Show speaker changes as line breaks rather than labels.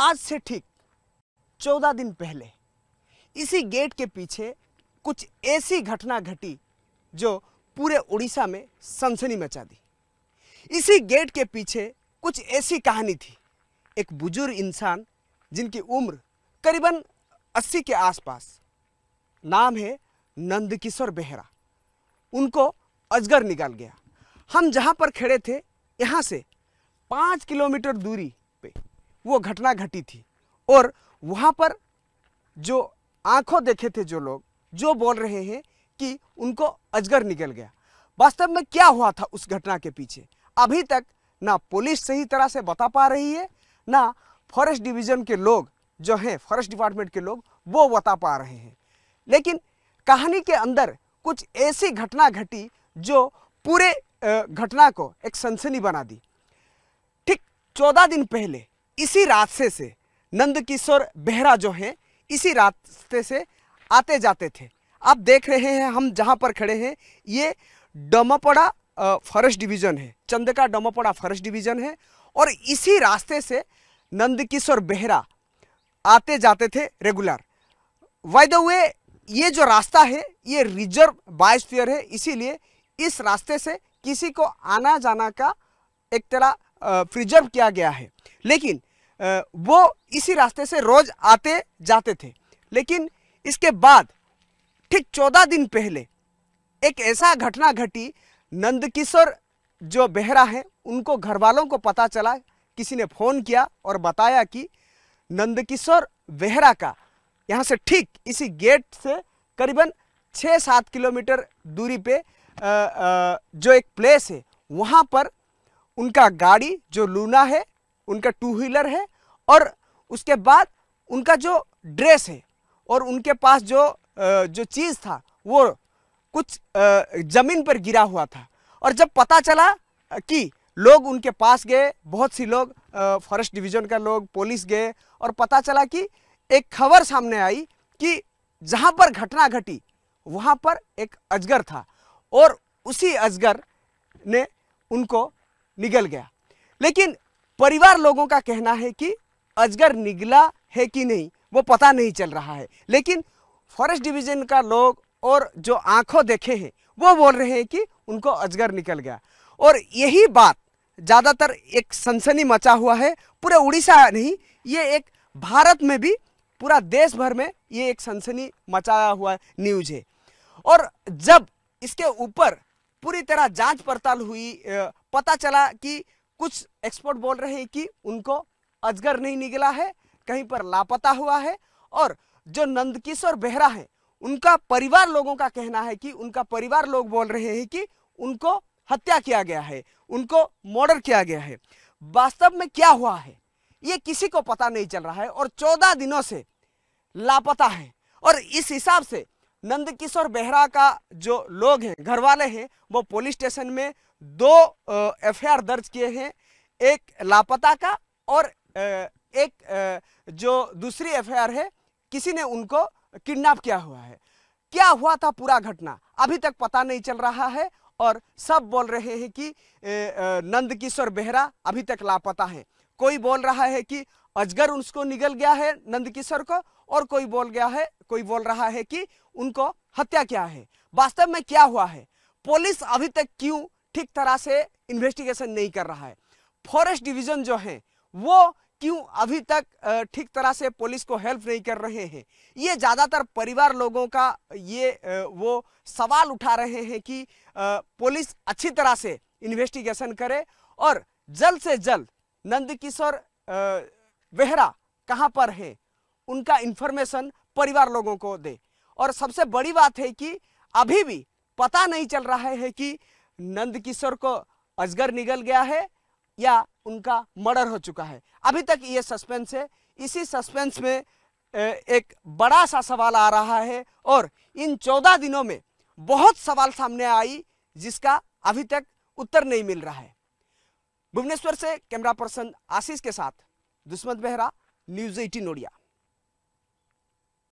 आज से ठीक चौदह दिन पहले इसी गेट के पीछे कुछ ऐसी घटना घटी जो पूरे उड़ीसा में सनसनी मचा दी इसी गेट के पीछे कुछ ऐसी कहानी थी एक बुजुर्ग इंसान जिनकी उम्र करीबन 80 के आसपास नाम है नंदकिशोर बेहरा उनको अजगर निकाल गया हम जहाँ पर खड़े थे यहाँ से पाँच किलोमीटर दूरी वो घटना घटी थी और वहाँ पर जो आंखों देखे थे जो लोग जो बोल रहे हैं कि उनको अजगर निकल गया वास्तव में क्या हुआ था उस घटना के पीछे अभी तक ना पुलिस सही तरह से बता पा रही है ना फॉरेस्ट डिवीज़न के लोग जो हैं फॉरेस्ट डिपार्टमेंट के लोग वो बता पा रहे हैं लेकिन कहानी के अंदर कुछ ऐसी घटना घटी जो पूरे घटना को एक सनसनी बना दी ठीक चौदह दिन पहले इसी रास्ते से नंदकिशोर बेहरा जो हैं इसी रास्ते से आते जाते थे आप देख रहे हैं हम जहाँ पर खड़े हैं ये डमापड़ा फॉरेस्ट डिवीज़न है चंदका डमापड़ा फॉरेस्ट डिवीज़न है और इसी रास्ते से नंदकिशोर बेहरा आते जाते थे रेगुलर वाई द वे ये जो रास्ता है ये रिजर्व बायोस्फीयर है इसीलिए इस रास्ते से किसी को आना जाना का एक तरह प्रिजर्व किया गया है लेकिन वो इसी रास्ते से रोज़ आते जाते थे लेकिन इसके बाद ठीक चौदह दिन पहले एक ऐसा घटना घटी नंदकिशोर जो बेहरा है उनको घर वालों को पता चला किसी ने फ़ोन किया और बताया कि नंदकिशोर बेहरा का यहाँ से ठीक इसी गेट से करीबन छः सात किलोमीटर दूरी पे जो एक प्लेस है वहाँ पर उनका गाड़ी जो लूना है उनका टू व्हीलर है और उसके बाद उनका जो ड्रेस है और उनके पास जो जो चीज़ था वो कुछ ज़मीन पर गिरा हुआ था और जब पता चला कि लोग उनके पास गए बहुत सी लोग फॉरेस्ट डिवीज़न का लोग पुलिस गए और पता चला कि एक खबर सामने आई कि जहाँ पर घटना घटी वहाँ पर एक अजगर था और उसी अजगर ने उनको निगल गया लेकिन परिवार लोगों का कहना है कि अजगर निगला है कि नहीं वो पता नहीं चल रहा है लेकिन फॉरेस्ट डिवीजन का लोग और जो आंखों देखे हैं वो बोल रहे हैं कि उनको अजगर निकल गया और यही बात ज़्यादातर एक सनसनी मचा हुआ है पूरे उड़ीसा नहीं ये एक भारत में भी पूरा देश भर में ये एक सनसनी मचाया हुआ न्यूज है और जब इसके ऊपर पूरी तरह जांच पड़ताल हुई पता चला कि कुछ एक्सपर्ट बोल रहे हैं कि उनको अजगर नहीं निकला है कहीं पर लापता हुआ है और जो नंदकिशोर बेहरा है उनका परिवार लोगों का कहना है कि उनका परिवार लोग बोल रहे हैं कि उनको हत्या किया गया है उनको मर्डर किया गया है वास्तव में क्या हुआ है ये किसी को पता नहीं चल रहा है और चौदह दिनों से लापता है और इस हिसाब से नंदकिशोर बेहरा का जो लोग हैं घर वाले हैं वो पुलिस स्टेशन में दो एफआईआर दर्ज किए हैं एक लापता का और एक जो दूसरी एफआईआर है किसी ने उनको किडनैप किया हुआ है क्या हुआ था पूरा घटना अभी तक पता नहीं चल रहा है और सब बोल रहे हैं कि नंद किशोर बेहरा अभी तक लापता है कोई बोल रहा है कि अजगर उसको निगल गया है नंद किशोर को और कोई बोल गया है कोई बोल रहा है कि उनको हत्या क्या है वास्तव में क्या हुआ है पुलिस अभी तक क्यों ठीक तरह से इन्वेस्टिगेशन नहीं कर रहा है फॉरेस्ट डिवीजन जो है वो क्यों अभी तक ठीक तरह से पुलिस को हेल्प नहीं कर रहे हैं ये ज़्यादातर परिवार लोगों का ये वो सवाल उठा रहे हैं कि पुलिस अच्छी तरह से इन्वेस्टिगेशन करे और जल्द से जल्द नंदकिशोर बेहरा कहाँ पर है उनका इन्फॉर्मेशन परिवार लोगों को दे और सबसे बड़ी बात है कि अभी भी पता नहीं चल रहा है कि नंदकिशोर को अजगर निगल गया है या उनका मर्डर हो चुका है अभी तक ये सस्पेंस है इसी सस्पेंस में एक बड़ा सा सवाल आ रहा है और इन चौदह दिनों में बहुत सवाल सामने आई जिसका अभी तक उत्तर नहीं मिल रहा है भुवनेश्वर से कैमरा पर्सन आशीष के साथ दुष्मंत बेहरा न्यूज एटीन ओडिया